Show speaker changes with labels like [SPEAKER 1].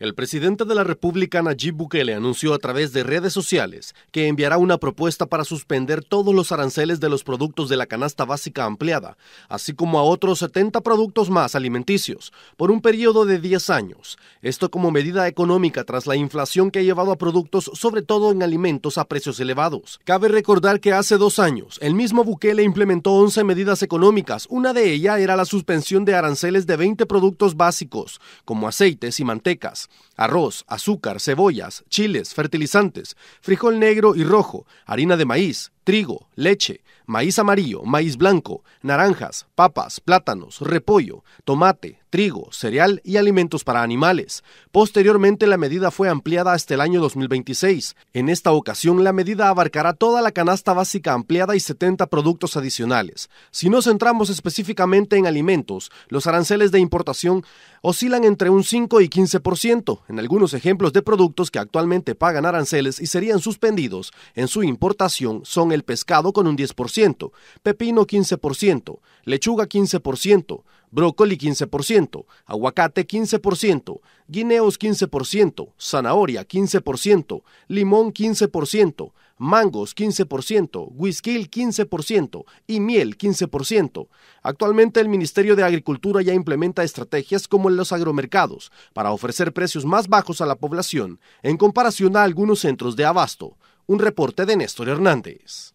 [SPEAKER 1] El presidente de la República Nayib Bukele anunció a través de redes sociales que enviará una propuesta para suspender todos los aranceles de los productos de la canasta básica ampliada, así como a otros 70 productos más alimenticios, por un periodo de 10 años. Esto como medida económica tras la inflación que ha llevado a productos, sobre todo en alimentos, a precios elevados. Cabe recordar que hace dos años, el mismo Bukele implementó 11 medidas económicas. Una de ellas era la suspensión de aranceles de 20 productos básicos, como aceites y mantecas arroz, azúcar, cebollas, chiles, fertilizantes, frijol negro y rojo, harina de maíz, trigo, leche, maíz amarillo, maíz blanco, naranjas, papas, plátanos, repollo, tomate, trigo, cereal y alimentos para animales. Posteriormente la medida fue ampliada hasta el año 2026. En esta ocasión la medida abarcará toda la canasta básica ampliada y 70 productos adicionales. Si nos centramos específicamente en alimentos, los aranceles de importación oscilan entre un 5 y 15%. En algunos ejemplos de productos que actualmente pagan aranceles y serían suspendidos en su importación son el pescado con un 10%, pepino 15%, lechuga 15%, brócoli 15%, aguacate 15%, guineos 15%, zanahoria 15%, limón 15%, mangos 15%, whisky 15% y miel 15%. Actualmente el Ministerio de Agricultura ya implementa estrategias como en los agromercados para ofrecer precios más bajos a la población en comparación a algunos centros de abasto. Un reporte de Néstor Hernández.